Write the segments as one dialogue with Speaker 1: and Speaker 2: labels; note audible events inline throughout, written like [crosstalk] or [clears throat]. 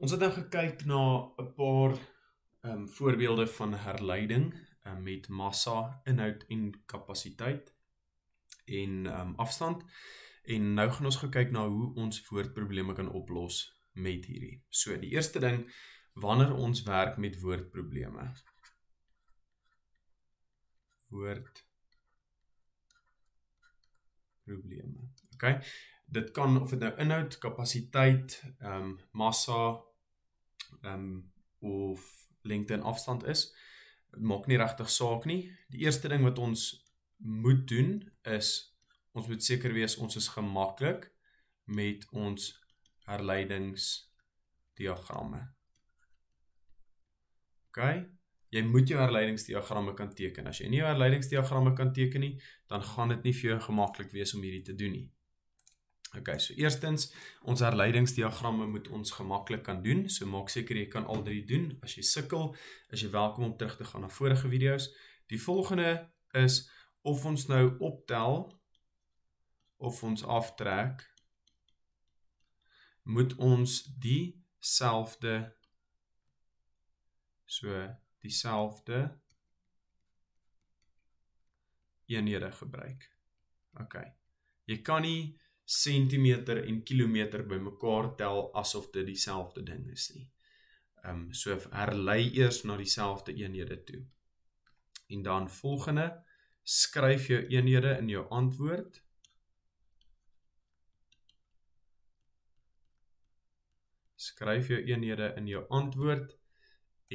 Speaker 1: Ons het nou gekyk na 'n paar ehm um, voorbeelde van herleiding um, met massa, inhoud en kapasiteit en ehm um, afstand. En nou gaan ons gekyk na hoe ons woordprobleme kan oplos met hierdie. So die eerste ding wanneer ons werk met woordprobleme. Woord probleme. OK. Dit kan of dit nou inhoud, kapasiteit, ehm um, massa, ehm um, of LinkedIn afstand is, maak nie regtig saak nie. Die eerste ding wat ons moet doen is ons moet seker wees ons is gemaklik met ons herleidings diagramme. OK. Jy moet jou herleidingsdiagramme kan teken. As jy nie jou herleidingsdiagramme kan teken nie, dan gaan dit nie vir jou gemaklik wees om hierdie te doen nie. Okay, so eerstens, ons herleidingsdiagramme moet ons gemaklik kan doen. So maak seker jy kan al drie doen. As jy sukkel, is jy welkom om terug te gaan na vorige video's. Die volgende is of ons nou optel of ons aftrek moet ons dieselfde so dieselfde eenhede gebruik. OK. Jy kan nie sentimeter en kilometer bymekaar tel asof dit dieselfde ding is nie. Ehm um, so herlei eers na dieselfde eenhede toe. En dan volgende, skryf jou eenhede in jou antwoord. Skryf jou eenhede in jou antwoord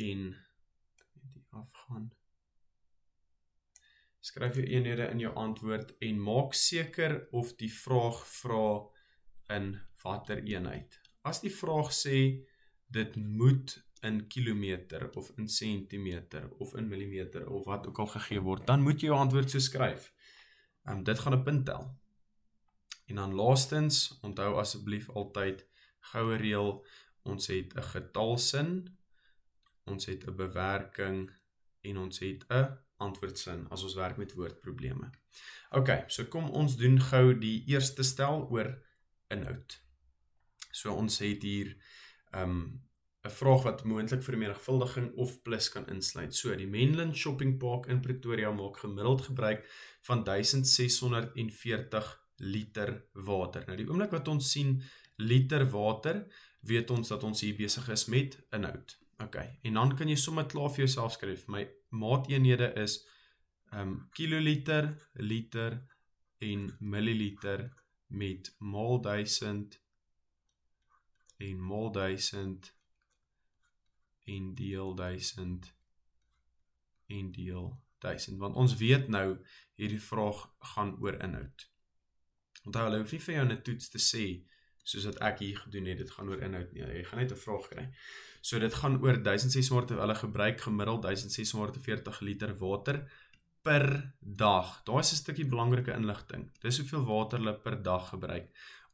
Speaker 1: en dit afgaan skryf jou eenhede in jou antwoord en maak seker of die vraag vra in watter eenheid. As die vraag sê dit moet in kilometer of in sentimeter of in millimeter of wat ook al gegee word, dan moet jy jou antwoord so skryf. Ehm dit gaan 'n punt tel. En dan laastens, onthou asseblief altyd goue reël, ons het 'n getalsin, ons het 'n bewerking en ons het 'n antwoordsin as ons werk met woordprobleme. OK, so kom ons doen gou die eerste stel oor inhoud. So ons het hier 'n um, 'n vraag wat moontlik vermenigvuldiging of plus kan insluit. So die Menlyn Shopping Park in Pretoria maak gemiddeld gebruik van 1640 liter water. Nou die oomblik wat ons sien liter water, weet ons dat ons hier besig is met inhoud. OK. En dan kan jy sommer klaar vir jouself skryf my maateenhede is ehm um, kiloliter, liter en milliliter met maal 1000 en maal 1000 en deel 1000 en deel 1000 want ons weet nou hierdie vraag gaan oor inhoud. Onthou hulle hoef nie vir jou 'n toets te sê soos wat ek hier gedoen het, dit gaan oor inhoud nie. Jy gaan net 'n vraag kry. So dit gaan oor 1600 terwyl hulle gebruik gemiddeld 1640 liter water per dag. Daai is 'n stukkie belangrike inligting. Dis hoeveel water hulle per dag gebruik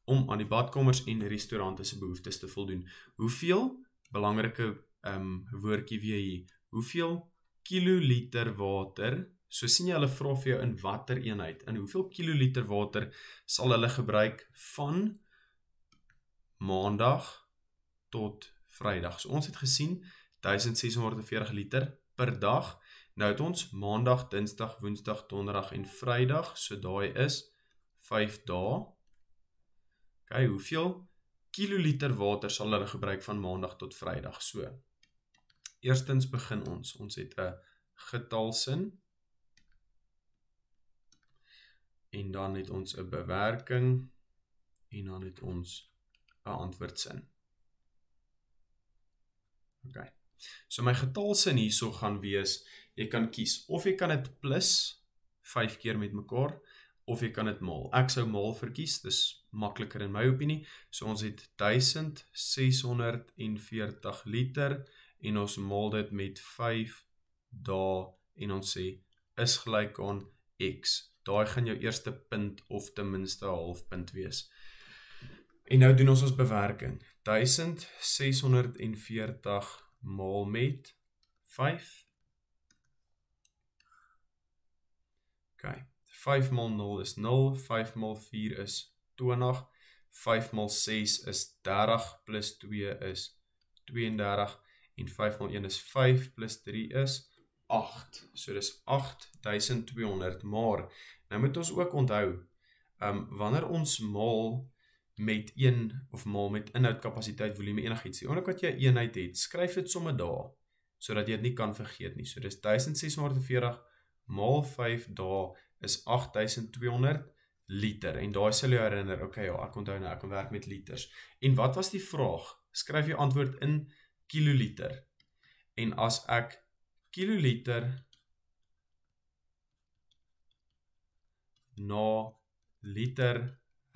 Speaker 1: om aan die badkamers en restaurante se behoeftes te voldoen. Hoeveel belangrike ehm um, woordjie weer hier. Hoeveel kiloliter water? So sien jy hulle vra vir jou in watter eenheid? In hoeveel kiloliter water sal hulle gebruik van maandag tot Vrydag. So ons het gesien 1640 liter per dag. Nou het ons maandag, dinsdag, woensdag, donderdag en Vrydag, so daai is 5 dae. OK, hoeveel kiloliter water sal hulle gebruik van maandag tot Vrydag? So. Eerstens begin ons. Ons het 'n getalsin en dan het ons 'n bewerking en dan het ons 'n antwoordsin. OK. So my getalsin hierso gaan wees, jy kan kies of jy kan dit plus 5 keer met mekaar of jy kan dit maal. Ek sou maal verkies, dis makliker in my opinie. So ons het 1640 liter en ons maal dit met 5 dae en ons sê is gelyk aan x. Daai gaan jou eerste punt of ten minste 'n halfpunt wees. En nou doen ons ons bewerking. 1640 maal met 5. OK. 5 maal 0 is 0, 5 maal 4 is 20, 5 maal 6 is 30 plus 2 is 32 en 5 maal 1 is 5 plus 3 is 8. So dis 8200, maar nou moet ons ook onthou, ehm um, wanneer ons maal met een of maal met inhoudkapasiteit volume enigiets. Die oomblik wat jy 'n eenheid het, skryf dit sommer daar sodat jy dit nie kan vergeet nie. So dis 1640 maal 5 dae is 8200 liter en daai sal jou herinner, okay, ja, ek onthou nou, ek kom werk met liters. En wat was die vraag? Skryf jou antwoord in kiloliter. En as ek kiloliter na liter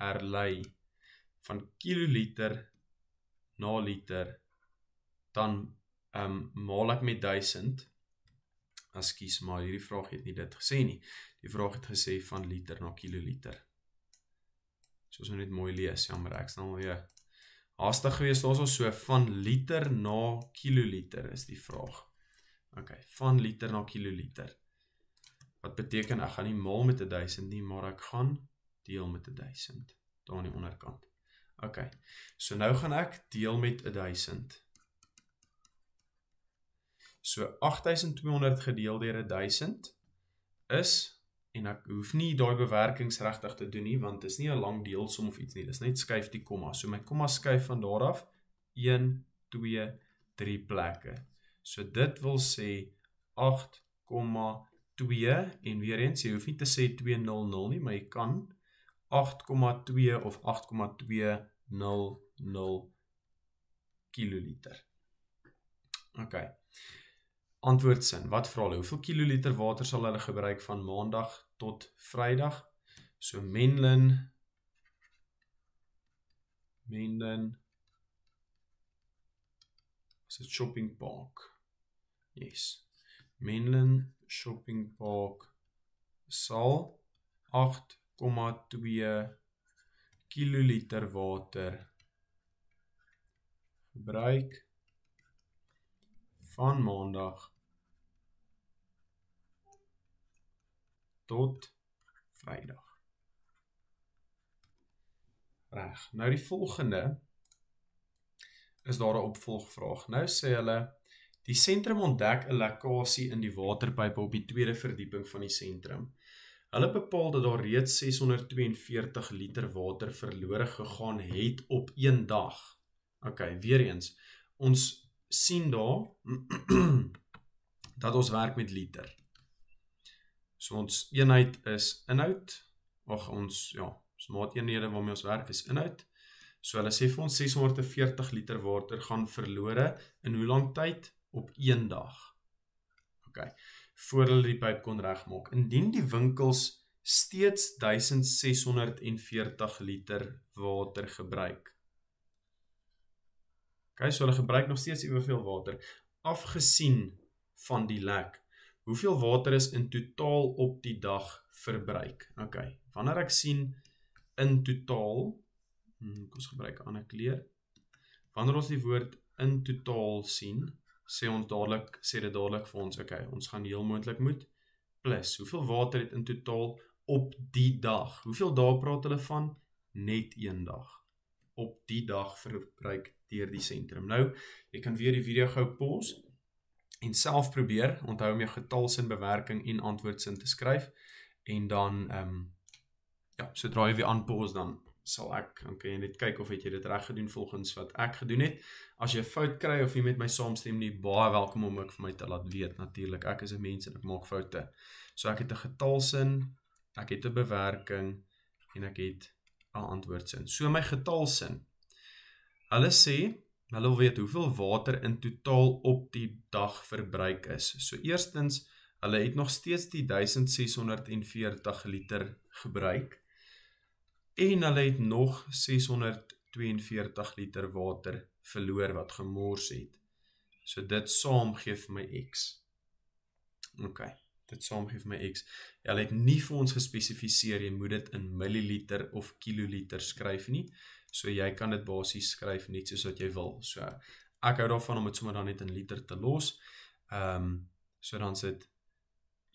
Speaker 1: herlei van kiloliter na liter dan ehm um, maal ek met 1000. Ekskuus, maar hierdie vraag het nie dit gesê nie. Die vraag het gesê van liter na kiloliter. So ons moet net mooi lees, jammer ek staan al weer haastig geweest. Ons was so van liter na kiloliter is die vraag. OK, van liter na kiloliter. Wat beteken ek gaan nie maal met 1000 nie, maar ek gaan deel met 1000 daar aan die onderkant. 1000 OK. So nou gaan ek deel met 1000. So 8200 gedeel deur 1000 is en ek hoef nie daai bewerkings regtig te doen nie want dit is nie 'n lang deelsom of iets nie. Dis net skuif die komma. So my komma skuif van daar af 1 2 3 plekke. So dit wil sê 8, 2 en weer eens jy hoef nie te sê 200 nie, maar jy kan 8,2 of 8,200 kiloliter. OK. Antwoord sin. Wat vra hulle? Hoeveel kiloliter water sal hulle gebruik van Maandag tot Vrydag? So Menlyn Menlyn is 'n shopping park. Yes. Menlyn shopping park sal 1,2 kiloliter water gebruik van maandag tot vrydag. Reg. Nou die volgende is daar 'n opvolgvraag. Nou sê hulle die sentrum ontdek 'n lekkasie in die waterpype op die tweede verdieping van die sentrum. Hulle bepaal dat daar reeds 642 liter water verlore gegaan het op een dag. OK, weer eens. Ons sien daar [clears throat] dat ons werk met liter. So ons eenheid is inhoud. Ag ons ja, ons maateenhede waarmee ons werk is inhoud. So hulle sê vir ons 640 liter water gaan verlore in hoe lank tyd? Op een dag. OK voor hulle die pyp kon regmaak. Indien die winkels steeds 1640 liter water gebruik. OK, so hulle gebruik nog steeds eweveel water afgesien van die lek. Hoeveel water is in totaal op die dag verbruik? OK. Wanneer ek sien in totaal, hmm, kom ons gebruik 'n ander kleur. Wanneer ons die woord in totaal sien, sê ons dadelik sê dit dadelik vir ons okay ons gaan heel moontlik moet plus hoeveel water het in totaal op die dag hoeveel dae praat hulle van net een dag op die dag verbruik deur die sentrum nou jy kan weer die video gou pause en self probeer onthou om jou getalsin bewerking en antwoordsin te skryf en dan ehm um, ja sodra jy weer aanpause dan sal ek dan kan jy net kyk of het jy dit reg gedoen volgens wat ek gedoen het. As jy 'n fout kry of jy met my saamstem nie, baie welkom om ook vir my te laat weet natuurlik. Ek is 'n mens en ek maak foute. So ek het 'n getalsin, ek het 'n bewerking en ek het 'n antwoordsin. So my getalsin. Hulle sê hulle wil weet hoeveel water in totaal op die dag verbruik is. So eerstens, hulle het nog steeds die 1640 liter gebruik en hulle het nog 642 liter water verloor wat gemors het. So dit saam gee vir my x. OK, dit saam gee vir my x. Hulle het nie vir ons gespesifiseer jy moet dit in milliliter of kiloliter skryf nie. So jy kan dit basies skryf net soos wat jy wil. So ek hou daarvan om dit sommer dan net in liter te los. Ehm um, so dan sit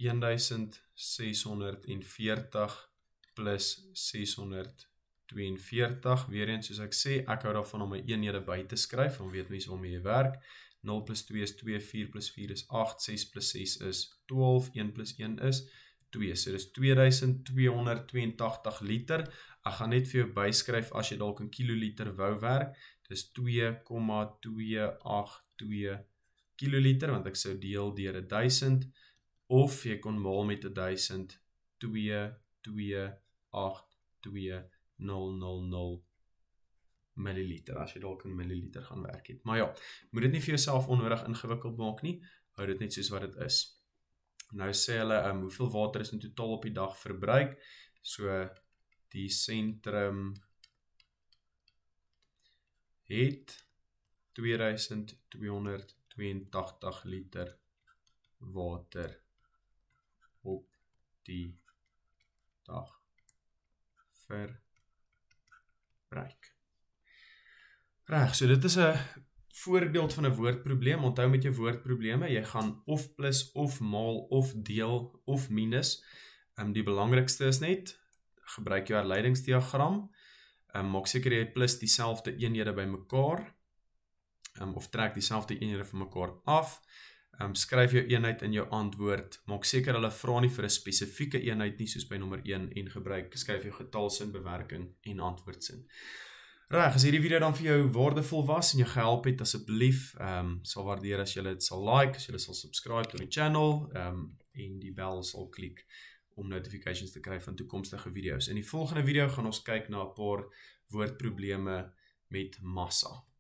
Speaker 1: 1640 plus 642. Weer eens soos ek sê, ek hou daarvan om 'n eenhede by te skryf, want weet mense hoe dit werk. 0 plus 2 is 2, 4 plus 4 is 8, 6 plus 6 is 12, 1 plus 1 is 2. So dis 2282 liter. Ek gaan net vir jou byskryf as jy dalk in kiloliter wou werk. Dis 2,282 kiloliter want ek sou deel deur 1000 of jy kon maal met 1000 0.282000 ml as jy dalk in milliliter gaan werk het. Maar ja, moed dit nie vir jouself onnodig ingewikkeld maak nie. Hou dit net soos wat dit is. Nou sê hulle, ehm, um, hoeveel water is in totaal op die dag verbruik? So die sentrum het 2282 liter water op die dag vir break. Reg, so dit is 'n voorbeeld van 'n woordprobleem. Onthou met jou woordprobleme, jy gaan of plus of maal of deel of minus. Ehm die belangrikste is net gebruik jou herleidingsdiagram. Ehm maak seker jy het plus dieselfde eenhede bymekaar. Ehm of trek dieselfde eenhede van mekaar af. Ehm um, skryf jou eenheid in jou antwoord. Maak seker hulle vra nie vir 'n spesifieke eenheid nie soos by nommer 1 en gebruik skryf jou getalsin bewerking en antwoordsin. Reg, as hierdie video dan vir jou waardevol was en jou gehelp het, asseblief ehm um, sal waardeer as jy dit sal like, as jy dit sal subscribe tot die channel ehm um, en die bel sal klik om notifications te kry van toekomstige video's. In die volgende video gaan ons kyk na 'n paar woordprobleme met massa.